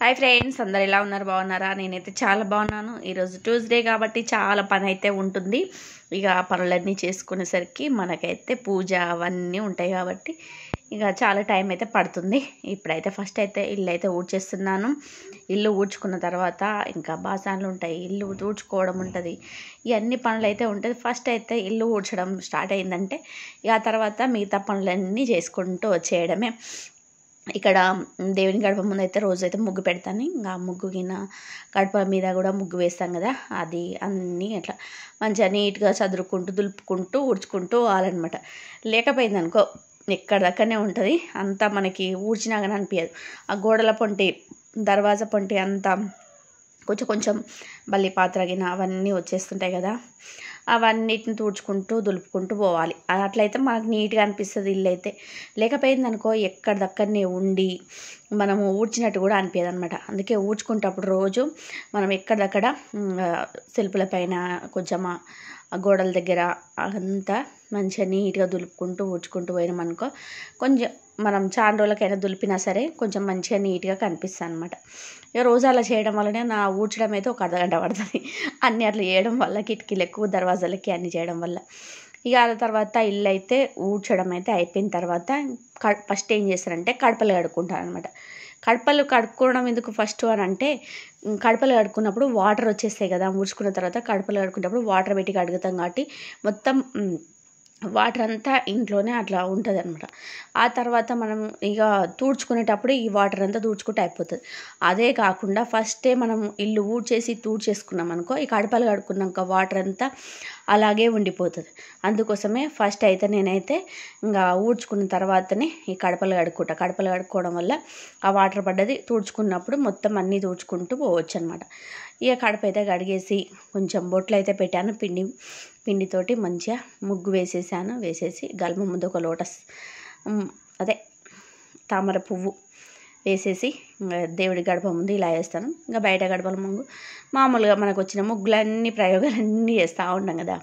hi friends అందరు ఎలా ఉన్నారు బాగున్నారా నేనైతే చాలా బాగున్నాను ఈరోజు ట్యూస్డే కాబట్టి చాలా పని అయితే ఉంటుంది ఇక ఆ పనులన్నీ చేసుకునేసరికి మనకైతే పూజ అవన్నీ ఉంటాయి కాబట్టి ఇక చాలా టైం అయితే పడుతుంది ఇప్పుడైతే ఫస్ట్ అయితే ఇల్లు అయితే ఊడ్చేస్తున్నాను ఇల్లు ఊడ్చుకున్న తర్వాత ఇంకా బాసాన్లు ఉంటాయి ఇల్లు ఊడ్చుకోవడం ఉంటుంది ఇవన్నీ పనులు అయితే ఉంటుంది ఫస్ట్ అయితే ఇల్లు ఊడ్చడం స్టార్ట్ అయిందంటే ఇక ఆ తర్వాత మిగతా పనులన్నీ చేసుకుంటూ వచ్చేయడమే ఇక్కడ దేవుని గడప ముందు అయితే రోజైతే ముగ్గు పెడతాను ఇంకా ముగ్గు గిన గడప మీద కూడా ముగ్గు వేస్తాం కదా అది అన్నీ అట్లా మంచిగా నీట్గా చదురుకుంటూ దులుపుకుంటూ ఊడ్చుకుంటూ వాళ్ళనమాట లేకపోయింది అనుకో ఎక్కడ దక్కనే ఉంటుంది అంతా మనకి ఊడ్చినా కానీ అనిపించదు ఆ గోడల పొంటి దర్వాజా పొంటి అంతా కొంచెం కొంచెం బల్లి పాత్ర గిన అవన్నీ వచ్చేస్తుంటాయి కదా అవన్నిటిని తుడుచుకుంటూ దులుపుకుంటూ పోవాలి అట్లయితే మనకు నీట్గా అనిపిస్తుంది ఇల్లు అయితే లేకపోయింది అనుకో దక్కడనే ఉండి మనము ఊడ్చినట్టు కూడా అనిపించదు అనమాట అందుకే ఊడ్చుకుంటప్పుడు రోజు మనం ఎక్కడక్కడ సెల్పుల పైన కొంచెం గోడల దగ్గర అంతా మంచిగా నీట్గా దులుపుకుంటూ ఊడ్చుకుంటూ పోయినాం అనుకో కొంచెం మనం చాలా రోజులకైనా దులిపినా సరే కొంచెం మంచిగా నీట్గా కనిపిస్తాను అనమాట ఇక రోజు అలా చేయడం వల్లనే నా ఊడ్చడం అయితే ఒక అర్ధగంట పడుతుంది అన్నీ అట్లా చేయడం వల్ల కిటికీలు ఎక్కువ దర్వాజాలకి అన్నీ చేయడం వల్ల ఇక ఆ తర్వాత ఇల్లు అయితే ఊడ్చడం అయితే అయిపోయిన తర్వాత ఫస్ట్ ఏం చేస్తారంటే కడపలు కడుక్కుంటారు అనమాట కడపలు కడుక్కోవడం ఎందుకు ఫస్ట్ అని అంటే కడపలు కడుక్కున్నప్పుడు వాటర్ వచ్చేస్తాయి కదా ఊడ్చుకున్న తర్వాత కడపలు కడుక్కున్నప్పుడు వాటర్ పెట్టి కడుగుతాం కాబట్టి మొత్తం వాటర్ అంతా ఇంట్లోనే అట్లా ఉంటుంది అనమాట ఆ తర్వాత మనం ఇక తూడ్చుకునేటప్పుడు ఈ వాటర్ అంతా తూడ్చుకుంటే అయిపోతుంది అదే కాకుండా ఫస్టే మనం ఇల్లు ఊడ్చేసి తూడ్చేసుకున్నాం అనుకో ఈ కడపలు కడుక్కున్నాక వాటర్ అంతా అలాగే ఉండిపోతుంది అందుకోసమే ఫస్ట్ అయితే నేనైతే ఇంకా ఊడ్చుకున్న తర్వాతనే ఈ కడపలు కడుక్కుంటా కడపలు కడుక్కోవడం వల్ల ఆ వాటర్ పడ్డది తుడుచుకున్నప్పుడు మొత్తం అన్నీ తుడుచుకుంటూ పోవచ్చు అనమాట ఇక కడప అయితే కడిగేసి కొంచెం బొట్లు అయితే పెట్టాను పిండి పిండితోటి మంచిగా ముగ్గు వేసేసాను వేసేసి గల్మ ముందు ఒక లోటస్ అదే తామర పువ్వు వేసేసి దేవుడి గడప ముందు ఇలా వేస్తాను ఇంకా బయట గడపల ముందు మామూలుగా మనకు వచ్చిన ముగ్గులన్నీ ప్రయోగాలన్నీ వేస్తూ ఉంటాం కదా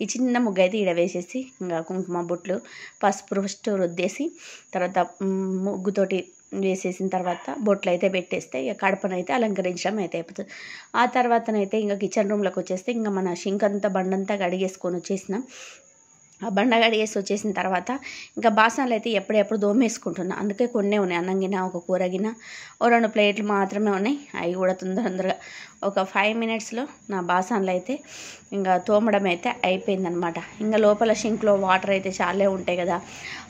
ఈ చిన్న ముగ్గు అయితే ఈడ వేసేసి ఇంకా కుంకుమ బొట్లు పసుపు ఫస్ట్ రుద్దేసి తర్వాత ముగ్గుతోటి వేసేసిన తర్వాత బొట్లు అయితే పెట్టేస్తే ఇక కడపనైతే అలంకరించడం అయితే అయిపోతుంది ఆ తర్వాతనైతే ఇంకా కిచెన్ రూమ్లోకి వచ్చేస్తే ఇంకా మన షింక్ అంతా బండంతా కడిగేసుకొని వచ్చేసినాం ఆ బండ గడిగేసి వచ్చేసిన తర్వాత ఇంకా బాసనలు అయితే ఎప్పుడెప్పుడు దోమేసుకుంటున్నా అందుకే కొన్ని ఉన్నాయి అన్నం ఒక కూర గిన ఓ రెండు ప్లేట్లు మాత్రమే ఉన్నాయి అవి కూడా తొందర తొందరగా ఒక ఫైవ్ మినిట్స్లో నా బాసన్లు అయితే ఇంకా తోమడం అయితే అయిపోయిందనమాట ఇంకా లోపల షింక్లో వాటర్ అయితే చాలా ఉంటాయి కదా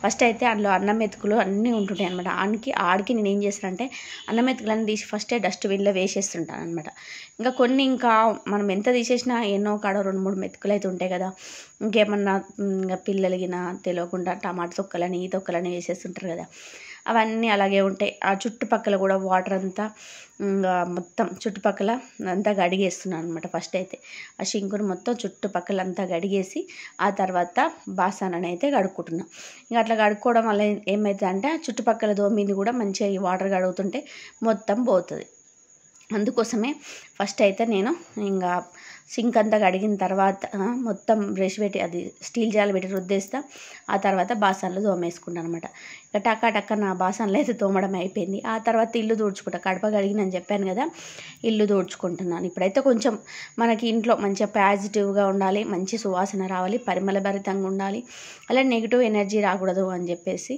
ఫస్ట్ అయితే అందులో అన్నం మెతుకులు అన్నీ ఉంటుంటాయి అనమాట ఆడికి ఆడికి నేను ఏం చేస్తానంటే అన్నం మెతుకులన్నీ తీసి ఫస్టే డస్ట్బిన్లో వేసేస్తుంటాను అనమాట ఇంకా కొన్ని ఇంకా మనం ఎంత తీసేసినా ఎన్నో కాడ రెండు మూడు మెతుకులు అయితే ఉంటాయి కదా ఇంకేమన్నా ఇంకా పిల్లలగినా తెలియకుండా టమాటా తొక్కలని ఈ తొక్కలని వేసేస్తుంటారు కదా అవన్నీ అలాగే ఉంటాయి ఆ చుట్టుపక్కల కూడా వాటర్ అంతా మొత్తం చుట్టుపక్కల అంతా గడిగేస్తున్నాను అనమాట ఫస్ట్ అయితే ఆ శంకుని మొత్తం చుట్టుపక్కల అంతా గడిగేసి ఆ తర్వాత బాసానని అయితే కడుక్కుంటున్నాం ఇంకా అట్లా కడుక్కోవడం వల్ల ఏమవుతుందంటే ఆ చుట్టుపక్కల దోమింది కూడా మంచిగా ఈ వాటర్ కడుగుతుంటే మొత్తం పోతుంది అందుకోసమే ఫస్ట్ అయితే నేను ఇంకా సింక్ అంతా కడిగిన తర్వాత మొత్తం బ్రష్ పెట్టి అది స్టీల్ జాలు పెట్టి రుద్దేస్తా ఆ తర్వాత బాసన్లు తోమేసుకుంటాను అనమాట ఇక టక్క టక్క నా బాసన్లు అయితే తోమడం అయిపోయింది ఆ తర్వాత ఇల్లు దూడ్చుకుంటా కడప కడిగిన చెప్పాను కదా ఇల్లు దూడ్చుకుంటున్నాను ఇప్పుడైతే కొంచెం మనకి ఇంట్లో మంచిగా పాజిటివ్గా ఉండాలి మంచి సువాసన రావాలి పరిమళభరితంగా ఉండాలి అలా నెగిటివ్ ఎనర్జీ రాకూడదు అని చెప్పేసి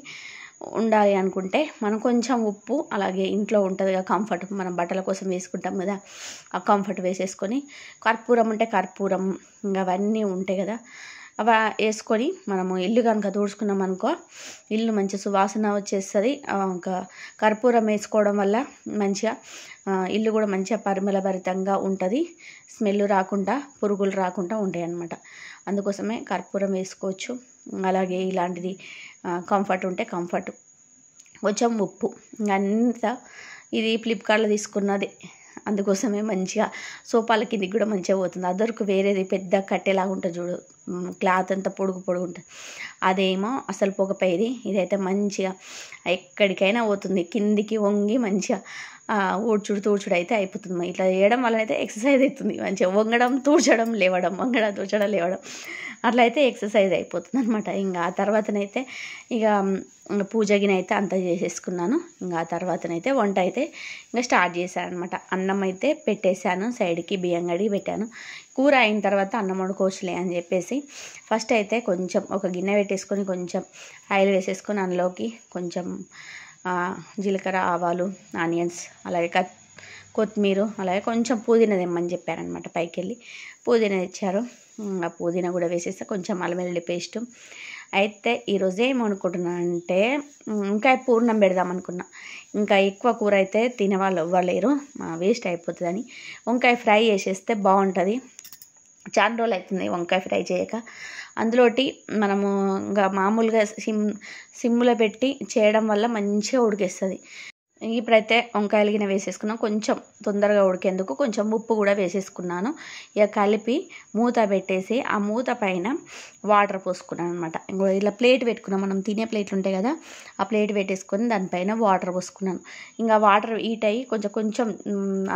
ఉండాలి అనుకుంటే మనం కొంచెం ఉప్పు అలాగే ఇంట్లో ఉంటుందిగా కంఫర్ట్ మనం బట్టల కోసం వేసుకుంటాం కదా ఆ కంఫర్ట్ వేసేసుకొని కర్పూరం ఉంటే కర్పూరం ఇంకా అవన్నీ ఉంటాయి కదా అవి వేసుకొని మనము ఇల్లు కనుక తుడుచుకున్నాం అనుకో ఇల్లు మంచి సువాసన వచ్చేస్తుంది ఇంకా కర్పూరం వేసుకోవడం వల్ల మంచిగా ఇల్లు కూడా మంచిగా పరిమళభరితంగా ఉంటుంది స్మెల్ రాకుండా పురుగులు రాకుండా ఉంటాయి అన్నమాట అందుకోసమే కర్పూరం వేసుకోవచ్చు అలాగే ఇలాంటిది కంఫర్ట్ ఉంటే కంఫర్ట్ కొంచెం ఉప్పు అంతా ఇది ఫ్లిప్కార్ట్లో తీసుకున్నది అందుకోసమే మంచిగా సోపాల కిందికి కూడా మంచిగా పోతుంది అదొరకు వేరేది పెద్ద కట్టెలాగా ఉంటుంది చూడు క్లాత్ అంతా పొడుగు పొడుగు ఉంటుంది అదేమో అసలు పొగపోయేది ఇదైతే మంచిగా ఎక్కడికైనా పోతుంది కిందికి వంగి మంచిగా ఊడ్చుడు తూడ్చుడు అయితే అయిపోతుంది ఇట్లా చేయడం వల్ల అయితే ఎక్సర్సైజ్ అవుతుంది మంచిగా వంగడం తూడ్చడం లేవడం వంగడం తూడ్చడం లేవడం అట్లా అయితే ఎక్సర్సైజ్ అయిపోతుంది అనమాట ఇంకా ఆ తర్వాతనైతే ఇక పూజ అయితే అంతా చేసేసుకున్నాను ఇంకా ఆ తర్వాతనైతే వంట అయితే ఇంకా స్టార్ట్ చేశాను అనమాట అన్నం అయితే పెట్టేశాను సైడ్కి బియ్యం కడిగి పెట్టాను కూర అయిన తర్వాత అన్నం వండుకోవచ్చులే అని చెప్పేసి ఫస్ట్ అయితే కొంచెం ఒక గిన్నె పెట్టేసుకొని కొంచెం ఆయిల్ వేసేసుకొని అందులోకి కొంచెం జీలకర్ర ఆవాలు ఆనియన్స్ అలాగే కొత్తిమీర అలాగే కొంచెం పుదీనా తెమ్మని చెప్పారనమాట పైకి వెళ్ళి పుదీనా తెచ్చారు ఆ పుదీనా కూడా వేసేస్తే కొంచెం అల్లమెల్లి పేస్ట్ అయితే ఈరోజు ఏమనుకుంటున్నా అంటే ఇంకా పూర్ణం పెడదాం అనుకున్నా ఇంకా ఎక్కువ కూర అయితే తినేవాళ్ళు ఇవ్వలేరు వేస్ట్ అయిపోతుందని వంకాయ ఫ్రై చేసేస్తే బాగుంటుంది చాలా రోజులు అవుతుంది వంకాయ ఫ్రై చేయక అందులోటి మనము ఇంకా మామూలుగా సిమ్ సిమ్లో పెట్టి చేయడం వల్ల మంచిగా ఉడికేస్తుంది ఇప్పుడైతే వంకాయలు గిన్నె వేసేసుకున్నాం కొంచెం తొందరగా ఉడికేందుకు కొంచెం ఉప్పు కూడా వేసేసుకున్నాను ఇక కలిపి మూత పెట్టేసి ఆ మూత పైన వాటర్ పోసుకున్నాను అనమాట ఇంకో ఇలా ప్లేట్ పెట్టుకున్నాం మనం తినే ప్లేట్లు ఉంటాయి కదా ఆ ప్లేట్ పెట్టేసుకొని దానిపైన వాటర్ పోసుకున్నాను ఇంకా వాటర్ హీట్ అయ్యి కొంచెం కొంచెం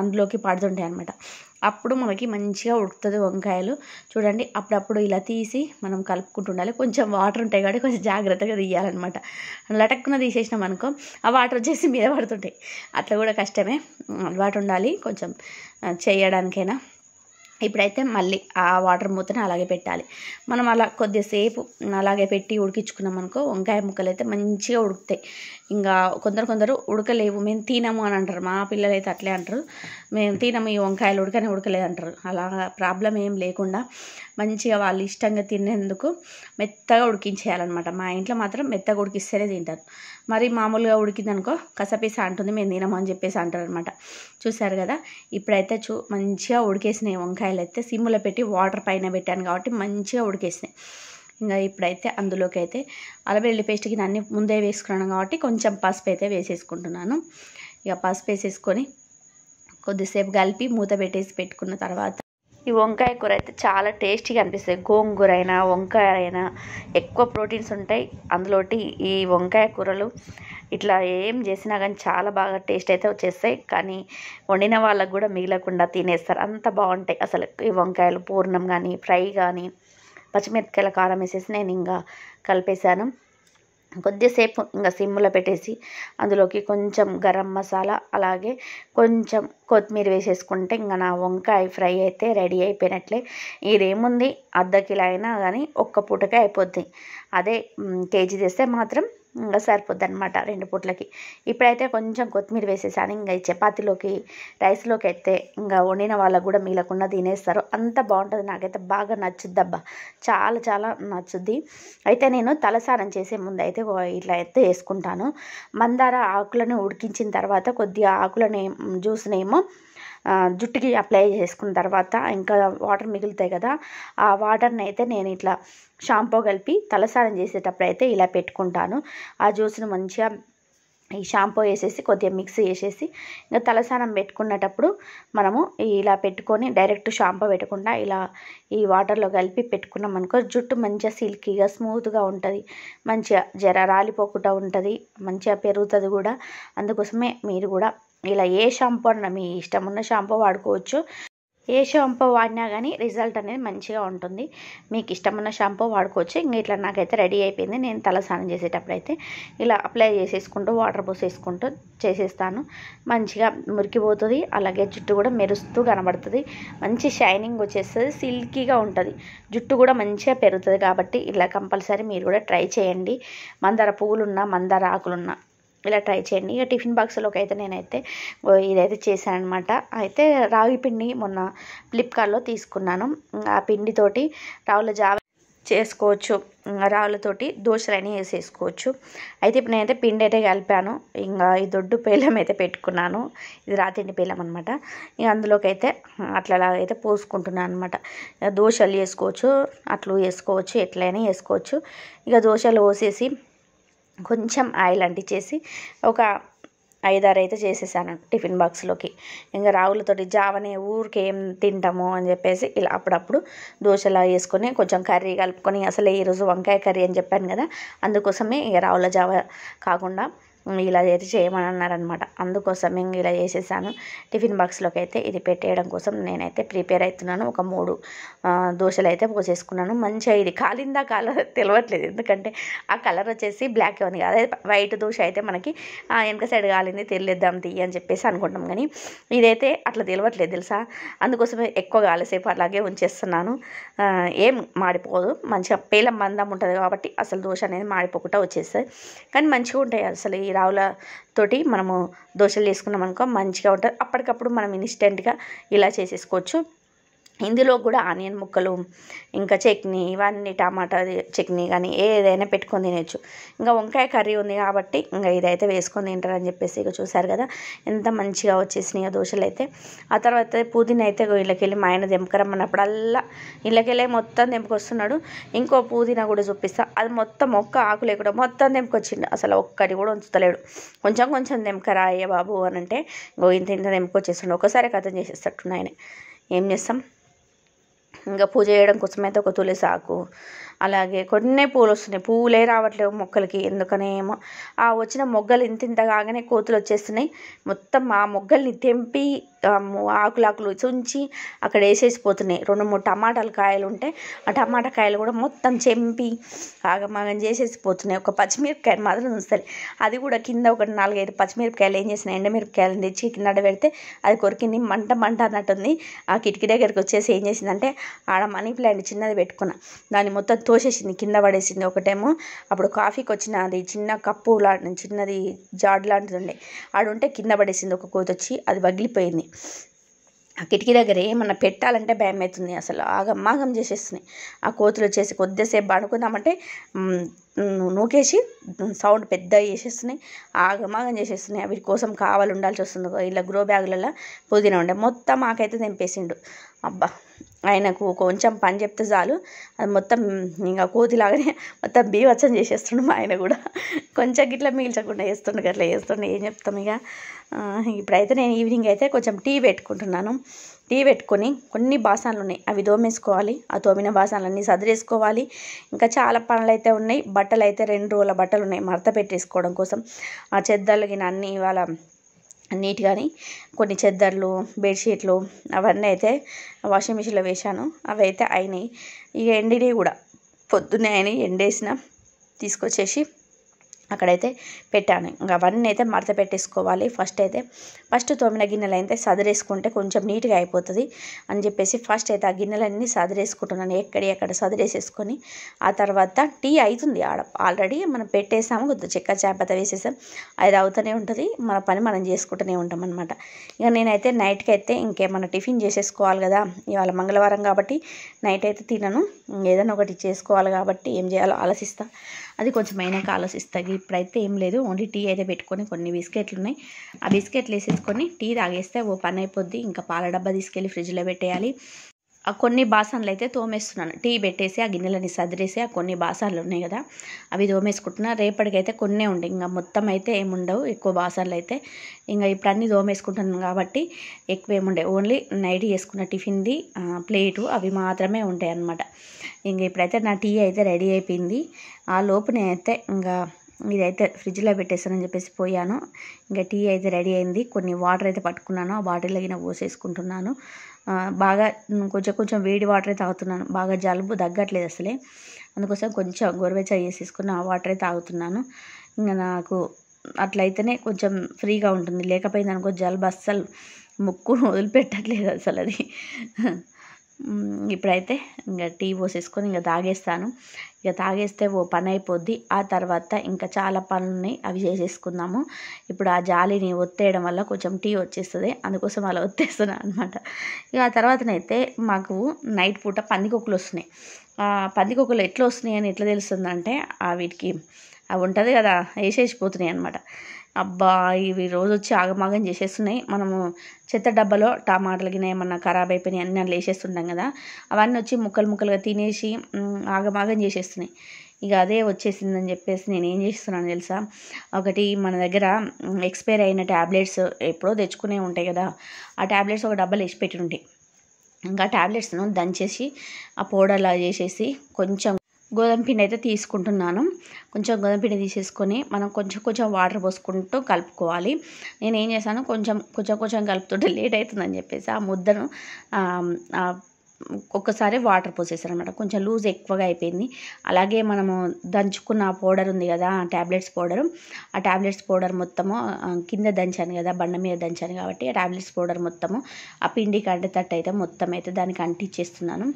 అందులోకి పడుతుంటాయి అనమాట అప్పుడు మనకి మంచిగా ఉడుకుతుంది వంకాయలు చూడండి అప్పుడప్పుడు ఇలా తీసి మనం కలుపుకుంటుండాలి కొంచెం వాటర్ ఉంటాయి కాబట్టి కొంచెం జాగ్రత్తగా తీయాలన్నమాట లటక్కున తీసేసినాం అనుకో ఆ వాటర్ వచ్చేసి మీద పడుతుంటాయి అట్లా కూడా కష్టమే అలవాటు ఉండాలి కొంచెం చేయడానికైనా ఇప్పుడైతే మళ్ళీ ఆ వాటర్ మూతని అలాగే పెట్టాలి మనం అలా కొద్దిసేపు అలాగే పెట్టి ఉడికించుకున్నాం అనుకో వంకాయ ముక్కలు అయితే మంచిగా ఉడుకుతాయి ఇంకా కొందరు కొందరు ఉడకలేవు మేము తినము అని అంటారు మా పిల్లలు అయితే అట్లే అంటారు మేము తినము ఈ వంకాయలు ఉడకనే ఉడకలేదు అంటారు అలా ప్రాబ్లం ఏం లేకుండా మంచిగా వాళ్ళు ఇష్టంగా తినేందుకు మెత్తగా ఉడికించేయాలన్నమాట మా ఇంట్లో మాత్రం మెత్తగా ఉడికిస్తేనే తింటారు మరి మామూలుగా ఉడికిందనుకో కసపీస అంటుంది మేము తినము అని చెప్పేసి అంటారు అనమాట చూసారు కదా ఇప్పుడైతే చూ మంచిగా ఉడికేసినాయి వంకాయలు అయితే సిమ్లో పెట్టి వాటర్ పైన పెట్టాను కాబట్టి మంచిగా ఉడికేసినాయి ఇంకా ఇప్పుడైతే అందులోకి అయితే అలవెల్లి పేస్ట్కి అన్ని ముందే వేసుకున్నాను కాబట్టి కొంచెం పసుపు అయితే వేసేసుకుంటున్నాను ఇక పసుపు వేసేసుకొని కొద్దిసేపు కలిపి మూత పెట్టేసి పెట్టుకున్న తర్వాత ఈ వంకాయ కూర అయితే చాలా టేస్టీగా అనిపిస్తుంది గోంగూర అయినా వంకాయ అయినా ఎక్కువ ప్రోటీన్స్ ఉంటాయి అందులోటి ఈ వంకాయ కూరలు ఇట్లా ఏం చేసినా కానీ చాలా బాగా టేస్ట్ అయితే వచ్చేస్తాయి కానీ వండిన వాళ్ళకు కూడా మిగలకుండా తినేస్తారు అంత బాగుంటాయి అసలు ఈ వంకాయలు పూర్ణం కానీ ఫ్రై కానీ పచ్చిమిరపకాయల కారం వేసేసి నేను ఇంకా కలిపేశాను కొద్దిసేపు ఇంకా సిమ్లో పెట్టేసి అందులోకి కొంచెం గరం మసాలా అలాగే కొంచెం కొత్తిమీర వేసేసుకుంటే ఇంకా నా వంకాయ ఫ్రై అయితే రెడీ అయిపోయినట్లే ఇదేముంది అర్ధ కిలో అయినా కానీ ఒక్క పూటకే అయిపోద్ది అదే కేజీ తెస్తే మాత్రం ఇంకా సరిపోద్ది అనమాట రెండు పూట్లకి ఇప్పుడైతే కొంచెం కొత్తిమీర వేసేసాను ఇంకా ఈ చపాతీలోకి రైస్లోకి అయితే ఇంకా వండిన వాళ్ళకు కూడా మిగలకుండా తినేస్తారు అంత బాగుంటుంది నాకైతే బాగా నచ్చుద్ది అబ్బా చాలా చాలా నచ్చుద్ది అయితే నేను తలసానం చేసే ముందు అయితే ఇట్లా అయితే వేసుకుంటాను మందార ఆకులను ఉడికించిన తర్వాత కొద్దిగా ఆకులని జ్యూస్నేమో జుట్టుకి అప్లై చేసుకున్న తర్వాత ఇంకా వాటర్ మిగులుతాయి కదా ఆ వాటర్ని అయితే నేను ఇట్లా షాంపూ కలిపి తలసారం చేసేటప్పుడు అయితే ఇలా పెట్టుకుంటాను ఆ జ్యూస్ను మంచిగా ఈ షాంపూ వేసేసి కొద్దిగా మిక్స్ చేసేసి ఇంకా తలసానం పెట్టుకున్నటప్పుడు మనము ఇలా పెట్టుకొని డైరెక్ట్ షాంపూ పెట్టకుండా ఇలా ఈ వాటర్లో కలిపి పెట్టుకున్నాం అనుకో జుట్టు మంచిగా సిల్కీగా స్మూత్గా ఉంటుంది మంచిగా జర రాలిపోకుండా ఉంటుంది మంచిగా పెరుగుతుంది కూడా అందుకోసమే మీరు కూడా ఇలా ఏ షాంపూ అన్న మీ ఇష్టం ఉన్న షాంపూ వాడుకోవచ్చు ఏ షాంపూ వాడినా కానీ రిజల్ట్ అనేది మంచిగా ఉంటుంది మీకు ఇష్టమున్న షాంపూ వాడుకోవచ్చు ఇంక ఇట్లా నాకైతే రెడీ అయిపోయింది నేను తల స్నానం చేసేటప్పుడు అయితే ఇలా అప్లై చేసేసుకుంటూ వాటర్ పోసేసుకుంటూ చేసేస్తాను మంచిగా మురికిపోతుంది అలాగే జుట్టు కూడా మెరుస్తూ కనబడుతుంది మంచి షైనింగ్ వచ్చేస్తుంది సిల్కీగా ఉంటుంది జుట్టు కూడా మంచిగా పెరుగుతుంది కాబట్టి ఇలా కంపల్సరీ మీరు కూడా ట్రై చేయండి మందార పువ్వులున్నా మందార ఆకులున్నా ఇలా ట్రై చేయండి ఇక టిఫిన్ బాక్స్లోకి అయితే నేనైతే ఇదైతే చేశాను అనమాట అయితే రాగి పిండి మొన్న ఫ్లిప్కార్ట్లో తీసుకున్నాను ఆ పిండితోటి రావుల జావ చేసుకోవచ్చు రాళ్ళతోటి దోశలని వేసేసుకోవచ్చు అయితే ఇప్పుడు నేనైతే పిండి అయితే కలిపాను ఇంకా ఈ దొడ్డు పేలం అయితే పెట్టుకున్నాను ఇది రాతిండి పేలం అనమాట ఇక అందులోకి అయితే అట్లలాగైతే పోసుకుంటున్నాను అనమాట దోశలు వేసుకోవచ్చు అట్లు వేసుకోవచ్చు ఎట్లయినా వేసుకోవచ్చు ఇక దోశలు పోసేసి కొంచెం ఆయిల్ అంటించేసి ఒక ఐదారు అయితే చేసేసాను టిఫిన్ బాక్స్లోకి ఇంకా రావులతోటి జావనే ఊరికే ఏం తింటాము అని చెప్పేసి ఇలా అప్పుడప్పుడు దోశలా వేసుకొని కొంచెం కర్రీ కలుపుకొని అసలు ఈరోజు వంకాయ కర్రీ అని చెప్పాను కదా అందుకోసమే ఇక రావుల జావ కాకుండా ఇలా అయితే చేయమని అన్నారనమాట అందుకోసం మేము ఇలా చేసేసాను టిఫిన్ బాక్స్లోకి అయితే ఇది పెట్టేయడం కోసం నేనైతే ప్రిపేర్ అవుతున్నాను ఒక మూడు దోశలు అయితే పోసేసుకున్నాను మంచిగా ఇది కాలిందా కాలర్ తెలియట్లేదు ఎందుకంటే ఆ కలర్ వచ్చేసి బ్లాక్ ఉంది కదా వైట్ దోశ అయితే మనకి వెనక సైడ్ కాలింది తెలియద్దాం తీయ అని చెప్పేసి అనుకుంటాం కానీ ఇదైతే అట్లా తెలియట్లేదు తెలుసా అందుకోసమే ఎక్కువ కాలసేపు అలాగే ఉంచేస్తున్నాను ఏం మాడిపోదు మంచిగా పేలం మందం ఉంటుంది కాబట్టి అసలు దోశ అనేది మాడిపోకుండా వచ్చేస్తుంది కానీ మంచిగా ఉంటాయి అసలు ఈ రావుల తోటి మనము దోశలు చేసుకున్నాం అనుకో మంచిగా ఉంటుంది అప్పటికప్పుడు మనం ఇన్స్టెంట్గా ఇలా చేసేసుకోవచ్చు ఇందులో కూడా ఆనియన్ ముక్కలు ఇంకా చట్నీ ఇవన్నీ టమాటా చట్నీ కానీ ఏదైనా పెట్టుకొని తినచ్చు ఇంకా వంకాయ కర్రీ ఉంది కాబట్టి ఇంకా ఇదైతే వేసుకొని తింటారని చెప్పేసి ఇక చూసారు కదా ఎంత మంచిగా వచ్చేసినాయో దోశలు అయితే ఆ తర్వాత పుదీనా అయితే ఇళ్ళకెళ్ళి మా ఆయన దింపకరమ్మన్నప్పుడల్లా వెళ్ళే మొత్తం దెంపకొస్తున్నాడు ఇంకో పుదీనా కూడా చూపిస్తా అది మొత్తం ఒక్క ఆకు లేకుండా మొత్తం దెంపకొచ్చిండు అసలు ఒక్కటి కూడా ఉంచుతలేడు కొంచెం కొంచెం దింపకరా అయ్యే బాబు అని అంటే ఇంత ఇంత దెంపకొచ్చేస్తుండే ఒకసారి కథం చేసేస్తట్టు ఆయన ఏం చేస్తాం ఇంకా పూజ చేయడం కోసం అయితే ఒక తులసి ఆకు అలాగే కొన్ని పూలు వస్తున్నాయి పూలే రావట్లేవు మొక్కలకి ఎందుకనేమో ఆ వచ్చిన మొగ్గలు ఇంత ఇంత కాగానే కోతులు వచ్చేస్తున్నాయి మొత్తం ఆ మొగ్గల్ని తెంపి ఆకులాకులు చుంచి అక్కడ వేసేసిపోతున్నాయి రెండు మూడు టమాటాలు కాయలు ఉంటే ఆ టమాటా కాయలు కూడా మొత్తం చెంపి ఆగమాగం చేసేసిపోతున్నాయి ఒక పచ్చిమిరపకాయలు మాత్రం ఉంచుతాయి అది కూడా కింద ఒక నాలుగైదు పచ్చిమిరపకాయలు ఏం చేసిన ఎండమిరపకాయలు తెచ్చి కింద పెడితే అది కొరికింది మంట మంట అన్నట్టుంది ఆ కిటికీ దగ్గరికి వచ్చేసి ఏం చేసిందంటే ఆడ మనీ ప్లాంట్ చిన్నది పెట్టుకున్నా దాన్ని మొత్తం తోసేసింది కింద పడేసింది ఒకటేమో అప్పుడు కాఫీకి వచ్చిన అది చిన్న కప్పు లాంటి చిన్నది జాడ్ లాంటిది ఉండే ఆడుంటే కింద పడేసింది ఒక కోత వచ్చి అది పగిలిపోయింది ఆ కిటికీ దగ్గర ఏమన్నా పెట్టాలంటే భయం అవుతుంది అసలు ఆగమ్మాగం చేసేస్తున్నాయి ఆ కోతులు వచ్చేసి కొద్దిసేపు పడుకుందామంటే నూకేసి సౌండ్ పెద్ద చేసేస్తున్నాయి ఆగమాగం చేసేస్తున్నాయి వీటి కోసం కావాలి ఉండాల్సి వస్తుంది ఇలా గ్రో బ్యాగులలో పుదీనా ఉండే మొత్తం ఆకైతే తెంపేసిండు అబ్బా ఆయనకు కొంచెం పని చెప్తే చాలు అది మొత్తం ఇంకా కోతిలాగానే మొత్తం బీవచ్చం చేసేస్తుండు మా ఆయన కూడా కొంచెం గిట్లా మిగిల్చకుండా వేస్తుండు అట్లా చేస్తుండే ఏం చెప్తాం ఇక ఇప్పుడైతే నేను ఈవినింగ్ అయితే కొంచెం టీ పెట్టుకుంటున్నాను టీ పెట్టుకొని కొన్ని బాసనలు ఉన్నాయి అవి దోమేసుకోవాలి ఆ తోమిన బాసనలన్నీ సదిరేసుకోవాలి ఇంకా చాలా పనులు అయితే ఉన్నాయి బట్టలు అయితే రెండు రోజుల బట్టలు ఉన్నాయి మడత పెట్టేసుకోవడం కోసం ఆ చెద్దలు గిన అన్నీ ఇవాళ నీట్గాని కొన్ని చెద్దర్లు బెడ్షీట్లు అవన్నీ అయితే వాషింగ్ మిషన్లో వేశాను అవి అయితే అయినాయి ఇక ఎండినవి కూడా పొద్దున్నే అయినాయి ఎండేసిన తీసుకొచ్చేసి అక్కడైతే పెట్టాను ఇంకా అవన్నీ అయితే మడత పెట్టేసుకోవాలి ఫస్ట్ అయితే ఫస్ట్ తోమిన గిన్నెలు అయితే సదిరేసుకుంటే కొంచెం నీట్గా అయిపోతుంది అని చెప్పేసి ఫస్ట్ అయితే ఆ గిన్నెలన్నీ సదిరేసుకుంటున్నాను ఎక్కడి ఎక్కడ సదిరేసేసుకొని ఆ తర్వాత టీ అవుతుంది ఆడ ఆల్రెడీ మనం పెట్టేసాము కొద్ది చెక్క చేపత వేసేసాం అది అవుతూనే ఉంటుంది మన పని మనం చేసుకుంటూనే ఉంటాం అనమాట ఇక నేనైతే నైట్కి అయితే ఇంకేమైనా టిఫిన్ చేసేసుకోవాలి కదా ఇవాళ మంగళవారం కాబట్టి నైట్ అయితే తినను ఏదైనా ఒకటి చేసుకోవాలి కాబట్టి ఏం చేయాలో ఆలోచిస్తాను అది కొంచెం అయినాక ఆలోచిస్తుంది ఇప్పుడైతే ఏం లేదు ఓన్లీ టీ అయితే పెట్టుకొని కొన్ని బిస్కెట్లు ఉన్నాయి ఆ బిస్కెట్లు వేసేసుకొని టీ తాగేస్తే ఓ పని అయిపోద్ది ఇంకా పాల డబ్బా తీసుకెళ్ళి ఫ్రిడ్జ్లో పెట్టేయాలి ఆ కొన్ని బాసన్లు అయితే తోమేస్తున్నాను టీ పెట్టేసి ఆ గిన్నెలని సదిరేసి ఆ కొన్ని బాసన్లు ఉన్నాయి కదా అవి తోమేసుకుంటున్నా రేపటికైతే కొన్నే ఉండే ఇంకా మొత్తం అయితే ఏముండవు ఎక్కువ బాసన్లు అయితే ఇంకా ఇప్పుడు అన్నీ తోమేసుకుంటున్నాను కాబట్టి ఎక్కువ ఏముండే ఓన్లీ నైట్ చేసుకున్న టిఫిన్ది ప్లేటు అవి మాత్రమే ఉంటాయి అన్నమాట ఇంక ఇప్పుడైతే నా టీ అయితే రెడీ అయిపోయింది ఆ లోపు అయితే ఇంకా ఇదైతే ఫ్రిడ్జ్లో పెట్టేసానని చెప్పేసి పోయాను ఇంకా టీ అయితే రెడీ అయింది కొన్ని వాటర్ అయితే పట్టుకున్నాను ఆ బాటిల్లో గిన పోసేసుకుంటున్నాను బాగా కొంచెం కొంచెం వేడి వాటర్ అయితే తాగుతున్నాను బాగా జలుబు తగ్గట్లేదు అసలే అందుకోసం కొంచెం గోరువెచ్చ వేసేసుకుని ఆ వాటర్ అయితే తాగుతున్నాను ఇంకా నాకు అట్లయితేనే కొంచెం ఫ్రీగా ఉంటుంది లేకపోయింది అనుకో జలుబు అస్సలు ముక్కు వదిలిపెట్టట్లేదు అసలు అది ఇప్పుడైతే ఇంకా టీ పోసేసుకొని ఇంకా తాగేస్తాను ఇక తాగేస్తే ఓ పని అయిపోద్ది ఆ తర్వాత ఇంకా చాలా పనులని అవి చేసేసుకుందాము ఇప్పుడు ఆ జాలిని ఒత్తేయడం వల్ల కొంచెం టీ వచ్చేస్తుంది అందుకోసం అలా ఒత్తేస్తున్నాను అనమాట ఇక ఆ తర్వాతనైతే మాకు నైట్ పూట పందికొక్కులు వస్తున్నాయి పందికొక్కులు ఎట్లా వస్తున్నాయి అని ఎట్లా తెలుస్తుందంటే వీటికి అవి ఉంటుంది కదా వేసేసిపోతున్నాయి అనమాట అబ్బా ఇవి రోజు వచ్చి ఆగమాగం చేసేస్తున్నాయి మనము చెత్త డబ్బాలో టమాటాలు గిన ఏమన్నా ఖరాబ్ అయిపోయినాయి అన్నీ అందులో వేసేస్తుంటాం కదా అవన్నీ వచ్చి ముక్కలు ముక్కలుగా తినేసి ఆగమాగం చేసేస్తున్నాయి ఇక అదే వచ్చేసిందని చెప్పేసి నేను ఏం చేస్తున్నాను తెలుసా ఒకటి మన దగ్గర ఎక్స్పైర్ అయిన ట్యాబ్లెట్స్ ఎప్పుడో తెచ్చుకునే ఉంటాయి కదా ఆ ట్యాబ్లెట్స్ ఒక డబ్బాలు వేసి పెట్టి ఉంటాయి ఇంకా ట్యాబ్లెట్స్ను దంచేసి ఆ పౌడర్లా చేసేసి కొంచెం గోధుమ పిండి అయితే తీసుకుంటున్నాను కొంచెం గోధుమ పిండి తీసేసుకొని మనం కొంచెం కొంచెం వాటర్ పోసుకుంటూ కలుపుకోవాలి నేను ఏం చేశాను కొంచెం కొంచెం కొంచెం కలుపుతుంటే లేట్ అవుతుందని చెప్పేసి ఆ ముద్దను ఒక్కసారి వాటర్ పోసేసారు అనమాట కొంచెం లూజ్ ఎక్కువగా అయిపోయింది అలాగే మనము దంచుకున్న పౌడర్ ఉంది కదా ట్యాబ్లెట్స్ పౌడర్ ఆ ట్యాబ్లెట్స్ పౌడర్ మొత్తము కింద దంచాను కదా బండ మీద దంచాను కాబట్టి ఆ ట్యాబ్లెట్స్ పౌడర్ మొత్తము ఆ పిండి కంటే అయితే మొత్తం అయితే దానికి అంటించేస్తున్నాను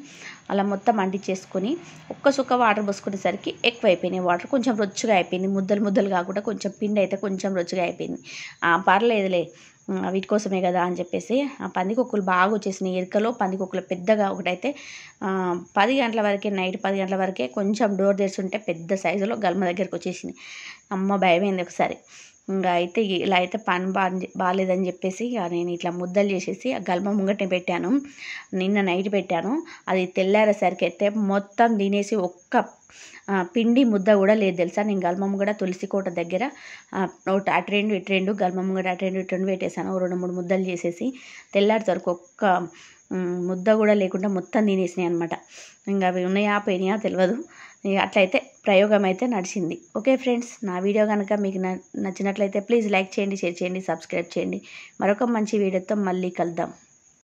అలా మొత్తం అంటించేసుకొని ఒక్క సుక్క వాటర్ పోసుకునేసరికి ఎక్కువ అయిపోయినాయి వాటర్ కొంచెం రొచ్చుగా అయిపోయింది ముద్దలు ముద్దలు కాకుండా కొంచెం పిండి అయితే కొంచెం రొచ్చుగా అయిపోయింది పర్లేదులే వీటి కోసమే కదా అని చెప్పేసి ఆ పందికొక్కులు బాగా వచ్చేసినాయి ఎరుకలో పందికొక్కులు పెద్దగా ఒకటైతే పది గంటల వరకే నైట్ పది గంటల వరకే కొంచెం డోర్ తెరిచి ఉంటే పెద్ద సైజులో గల్మ దగ్గరికి వచ్చేసింది అమ్మ భయమైంది ఒకసారి ఇంకా అయితే ఇలా అయితే పని బాగా బాగాలేదని చెప్పేసి ఇక నేను ఇట్లా ముద్దలు చేసేసి ఆ గల్మ ముంగటనే పెట్టాను నిన్న నైట్ పెట్టాను అది తెల్లారేసరికి అయితే మొత్తం తినేసి ఒక్క పిండి ముద్ద కూడా లేదు తెలుసా నేను గల్మమ్మగడ తులసికోట దగ్గర అటు రెండు ఇటు రెండు గల్మమ్మగడ అటు రెండు ఇటు రెండు పెట్టేశాను రెండు మూడు ముద్దలు చేసేసి తెల్లారి వరకు ఒక్క ముద్ద కూడా లేకుండా మొత్తం తినేసినాయి అనమాట ఇంకా అవి ఉన్నాయా పోయినాయా తెలియదు అట్లయితే ప్రయోగం అయితే నడిచింది ఓకే ఫ్రెండ్స్ నా వీడియో కనుక మీకు నచ్చినట్లయితే ప్లీజ్ లైక్ చేయండి షేర్ చేయండి సబ్స్క్రైబ్ చేయండి మరొక మంచి వీడియోతో మళ్ళీ కలుద్దాం